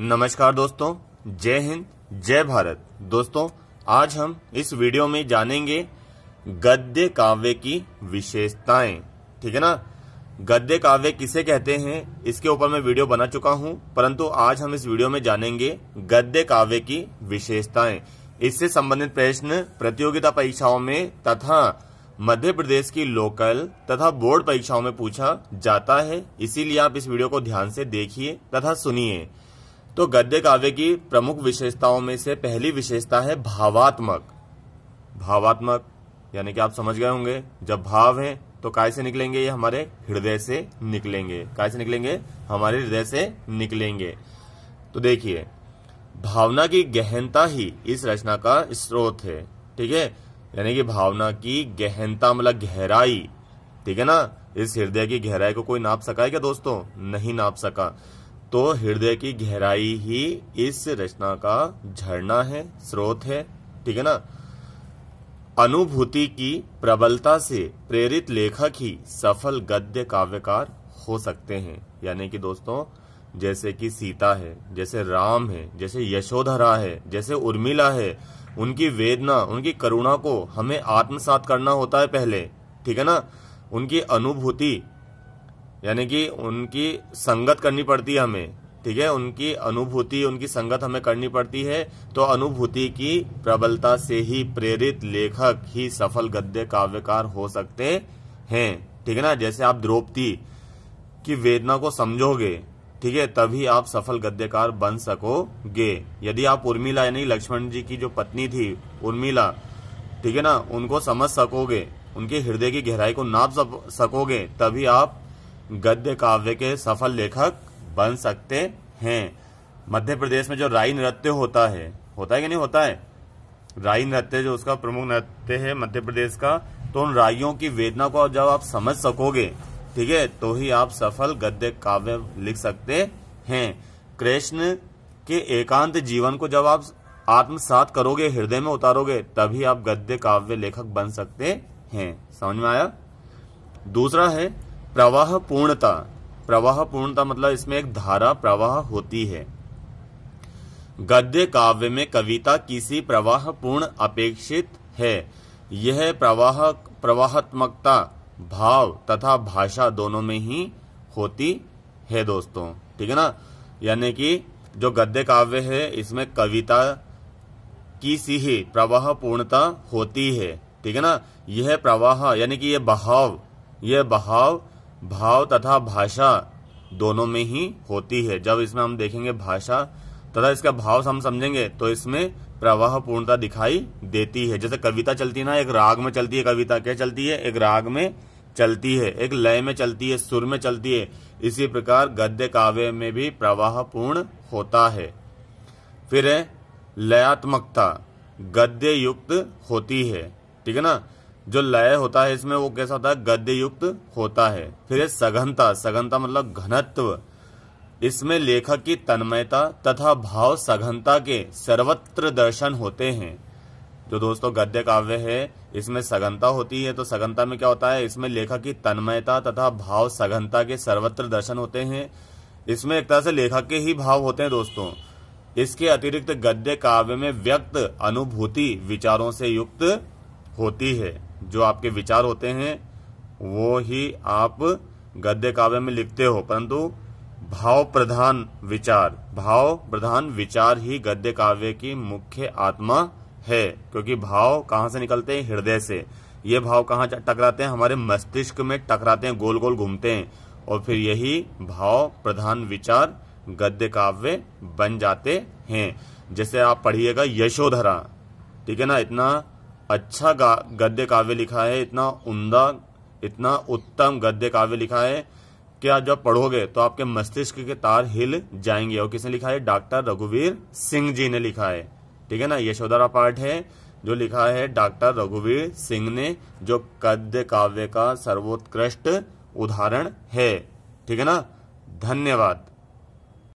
नमस्कार दोस्तों जय हिंद जय भारत दोस्तों आज हम इस वीडियो में जानेंगे गद्य काव्य की विशेषताएं ठीक है ना गद्य काव्य किसे कहते हैं इसके ऊपर मैं वीडियो बना चुका हूं परंतु आज हम इस वीडियो में जानेंगे गद्य काव्य की विशेषताएं इससे संबंधित प्रश्न प्रतियोगिता परीक्षाओं में तथा मध्य प्रदेश की लोकल तथा बोर्ड परीक्षाओं में पूछा जाता है इसीलिए आप इस वीडियो को ध्यान से देखिए तथा सुनिए तो गद्य काव्य की प्रमुख विशेषताओं में से पहली विशेषता है भावात्मक भावात्मक यानी कि आप समझ गए होंगे जब भाव है तो काय से निकलेंगे ये हमारे हृदय से निकलेंगे काय से निकलेंगे हमारे हृदय से निकलेंगे तो देखिए भावना की गहनता ही इस रचना का स्रोत है ठीक है यानी कि भावना की गहनता मतलब गहराई ठीक है ना इस हृदय की गहराई को कोई नाप सका है क्या दोस्तों नहीं नाप सका तो हृदय की गहराई ही इस रचना का झरना है स्रोत है ठीक है ना अनुभूति की प्रबलता से प्रेरित लेखक ही सफल गद्य काव्यकार हो सकते हैं यानी कि दोस्तों जैसे कि सीता है जैसे राम है जैसे यशोधरा है जैसे उर्मिला है उनकी वेदना उनकी करुणा को हमें आत्मसात करना होता है पहले ठीक है ना उनकी अनुभूति यानी कि उनकी संगत करनी पड़ती है हमें ठीक है उनकी अनुभूति उनकी संगत हमें करनी पड़ती है तो अनुभूति की प्रबलता से ही प्रेरित लेखक ही सफल गद्य काव्यकार हो सकते हैं ठीक है ना जैसे आप द्रौपदी की वेदना को समझोगे ठीक है तभी आप सफल गद्यकार बन सकोगे यदि आप उर्मिला यानी लक्ष्मण जी की जो पत्नी थी उर्मिला ठीक है ना उनको समझ सकोगे उनके हृदय की गहराई को नाप सकोगे तभी आप गद्य काव्य के सफल लेखक बन सकते हैं मध्य प्रदेश में जो राई नृत्य होता है होता है कि नहीं होता है राई नृत्य जो उसका प्रमुख नृत्य है मध्य प्रदेश का तो उन राइयों की वेदना को जब आप समझ सकोगे ठीक है तो ही आप सफल गद्य काव्य लिख सकते हैं कृष्ण के एकांत जीवन को जब आप आत्मसात करोगे हृदय में उतारोगे तभी आप गद्य काव्य लेखक बन सकते हैं समझ में आया दूसरा है प्रवाह पूर्णता प्रवाह पूर्णता मतलब इसमें एक धारा प्रवाह होती है गद्य काव्य में कविता किसी प्रवाह पूर्ण अपेक्षित है यह प्रवाह प्रवाहात्मकता भाव तथा भाषा दोनों में ही होती है दोस्तों ठीक है ना यानी कि जो गद्य काव्य है इसमें कविता की सी ही प्रवाह पूर्णता होती है ठीक है ना यह प्रवाह यानी कि यह बहाव यह बहाव भाव तथा भाषा दोनों में ही होती है जब इसमें हम देखेंगे भाषा तथा इसका भाव हम समझेंगे तो इसमें प्रवाह पूर्णता दिखाई देती है जैसे कविता चलती है ना एक राग में चलती है कविता क्या चलती है एक राग में चलती है एक लय में चलती है सुर में चलती है इसी प्रकार गद्य काव्य में भी प्रवाह पूर्ण होता है फिर है लयात्मकता गद्य युक्त होती है ठीक है ना जो लय होता है इसमें वो कैसा होता है गद्य युक्त होता है फिर है सघनता सघनता मतलब घनत्व इसमें लेखक की तन्मयता तथा भाव सघनता के सर्वत्र दर्शन होते हैं जो दोस्तों गद्य काव्य है इसमें सघनता होती है तो सघनता में क्या होता है इसमें लेखक की तन्मयता तथा भाव सघनता के सर्वत्र दर्शन होते हैं इसमें एक तरह से लेखक के ही भाव होते हैं दोस्तों इसके अतिरिक्त गद्य काव्य में व्यक्त अनुभूति विचारों से युक्त होती है जो आपके विचार होते हैं वो ही आप गद्य काव्य में लिखते हो परंतु भाव प्रधान विचार भाव प्रधान विचार ही गद्य काव्य की मुख्य आत्मा है क्योंकि भाव कहाँ से निकलते हैं हृदय से ये भाव कहाँ टकराते हैं हमारे मस्तिष्क में टकराते हैं गोल गोल घूमते हैं और फिर यही भाव प्रधान विचार गद्य काव्य बन जाते हैं जैसे आप पढ़िएगा यशोधरा ठीक है ना इतना अच्छा गद्य काव्य लिखा है इतना उमदा इतना उत्तम गद्य काव्य लिखा है कि आप जब पढ़ोगे तो आपके मस्तिष्क के तार हिल जाएंगे और किसने लिखा है डॉक्टर रघुवीर सिंह जी ने लिखा है ठीक है ना यशोधरा पाठ है जो लिखा है डॉक्टर रघुवीर सिंह ने जो गद्य काव्य का सर्वोत्कृष्ट उदाहरण है ठीक है ना धन्यवाद